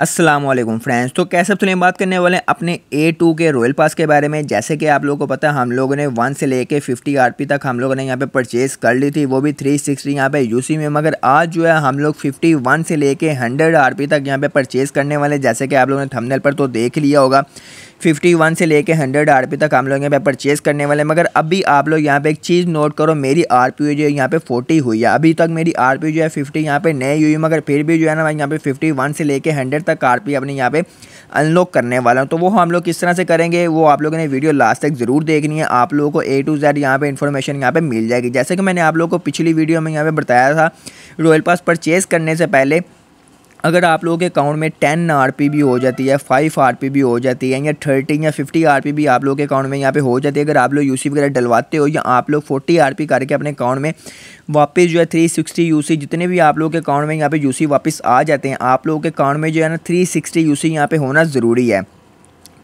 Aslam friends तो कैसे तुले बात करने वाले हैं अपने ए टू के रॉयल पास के बारे में जैसे कि आप लोगों को पता है हम लोगों ने वन से लेके 50 पी तक हम लोगों ने यहाँ पे परचेज़ कर ली थी वो भी 360 सिक्सटी यहाँ पे सी में मगर आज जो है हम लोग 51 से लेके 100 पी तक यहाँ पे परचेज़ करने वाले जैसे कि आप लोगों ने थमनेल पर तो देख लिया होगा 51 से लेके 100 पी तक हम लोग यहाँ पे परचेज़ करने वाले हैं मगर अभी आप लोग यहाँ पे एक चीज़ नोट करो मेरी आर पी जो है यहाँ पे 40 हुई है अभी तक मेरी आरपीयू जो है 50 यहाँ पे नहीं हुई मगर फिर भी जो है ना मैं यहाँ पे 51 से लेके 100 तक आर पी अपने यहाँ पे अनलॉक करने वाला हूँ तो वो हम लोग किस तरह से करेंगे वो आप लोगों ने वीडियो लास्ट तक ज़रूर देखनी है आप लोगों को ए टू जेड यहाँ पर इन्फॉर्मेशन यहाँ पर मिल जाएगी जैसे कि मैंने आप लोग को पिछली वीडियो में यहाँ पर बताया था रॉयल पास परचेज़ करने से पहले अगर आप लोगों के अकाउंट में टेन आर पी भी हो जाती है फाइव आर पी भी हो जाती है या थर्टी या फिफ्टी आर पी भी आप लोगों के अकाउंट में यहाँ पे हो जाती है अगर आप लोग सी वगैरह डलवाते हो या आप लोग फोर्टी आर पी करके अपने अकाउंट में वापस जो है थ्री सिक्सटी यू सी जितने भी आप लोगों के अकाउंट में यहाँ पे यू सी वापस आ जाते हैं आप लोगों के अकाउंट में जो है ना थ्री सिक्सटी यू सी यहाँ पे होना ज़रूरी है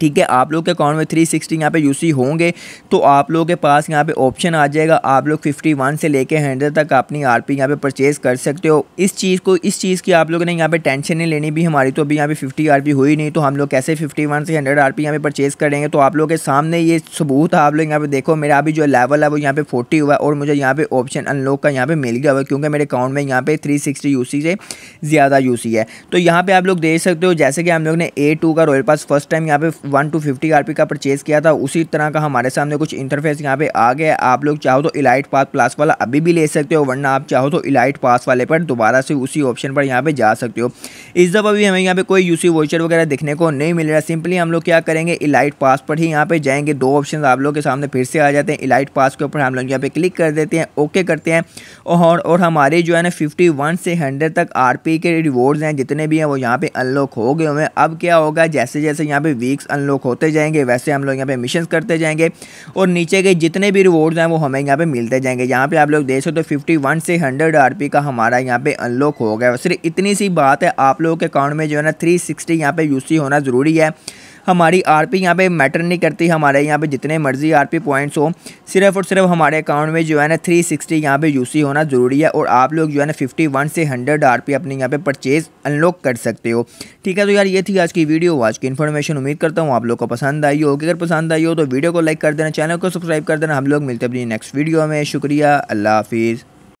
ठीक है आप लोग के अकाउंट में थ्री सिक्सटी यहाँ पर यूसी होंगे तो आप लोगों के पास यहाँ पे ऑप्शन आ जाएगा आप लोग फिफ्टी वन से लेके हंड्रेड तक अपनी आर पी यहाँ पर परचेज़ कर सकते हो इस चीज़ को इस चीज़ की आप लोगों ने यहाँ पे टेंशन नहीं लेनी भी हमारी तो अभी यहाँ पे फिफ्टी आर पी हुई नहीं तो हम लोग कैसे फिफ्टी वन से हंड्रेड आर पी यहाँ पर परचेज़ करेंगे तो आप लोगों के सामने ये सबूत आप लोग यहाँ पे देखो मेरा अभी जो लेवल है वो यहाँ पर फोर्टी हुआ है और मुझे यहाँ पर ऑप्शन अनलॉक का यहाँ पर मिल गया हुआ क्योंकि मेरे अकाउंट में यहाँ पर थ्री सिक्सटी यू सी से ज़्यादा यू सी है तो यहाँ पर आप लोग देख सकते हो जैसे कि हम लोग ने ए टू का रॉयल पास फर्स्ट टाइम यहाँ पे वन टू फिफ्टी आर का परचेज़ किया था उसी तरह का हमारे सामने कुछ इंटरफेस यहाँ पे आ गया आप लोग चाहो तो इलाइट पास प्लस वाला अभी भी ले सकते हो वरना आप चाहो तो इलाइट पास वाले पर दोबारा से उसी ऑप्शन पर यहाँ पे जा सकते हो इस दफ़ा भी हमें यहाँ पे कोई यूसी वोचर वगैरह देखने को नहीं मिल रहा सिंपली हम लोग क्या करेंगे इलाइट पास पर ही यहाँ पे जाएंगे दो ऑप्शन आप लोग के सामने फिर से आ जाते हैं इलाइट पास के ऊपर हम लोग यहाँ पे क्लिक कर देते हैं ओके करते हैं और और हमारे जो है ना फिफ्टी वन से हंड्रेड तक आर के रिवॉर्ड्स हैं जितने भी हैं वो यहाँ पर अनलॉक हो गए हुए हैं अब क्या होगा जैसे जैसे यहाँ पे वीक्स अनलॉक होते जाएंगे वैसे हम लोग यहाँ पे मिशन करते जाएंगे और नीचे के जितने भी रिवॉर्ड्स हैं वो हमें यहाँ पे मिलते जाएंगे यहाँ पे आप लोग देख सकते हो फिफ्टी वन से हंड्रेड आर का हमारा यहाँ पे अनलॉक हो गया सिर्फ इतनी सी बात है आप लोगों के अकाउंट में जो है ना थ्री सिक्सटी यहाँ पे यूसी होना ज़रूरी है हमारी आरपी यहाँ पे मैटर नहीं करती हमारे यहाँ पे जितने मर्जी आरपी पॉइंट्स हो सिर्फ और सिर्फ हमारे अकाउंट में जो है ना थ्री सिक्सटी यहाँ पर यूसी होना ज़रूरी है और आप लोग जो है ना फिफ्टी वन से हंड्रेड आर पी अपने यहाँ पे परचेज़ अनलॉक कर सकते हो ठीक है तो यार ये थी आज की वीडियो आज की इन्फॉर्मेशन उम्मीद करता हूँ आप लोग को पसंद आई होगी अगर पसंद आई हो तो वीडियो को लाइक कर देना चैनल को सब्सक्राइब कर देना हम लोग मिलते हैं अपनी नेक्स्ट वीडियो में शुक्रिया अल्लाह हाफिज़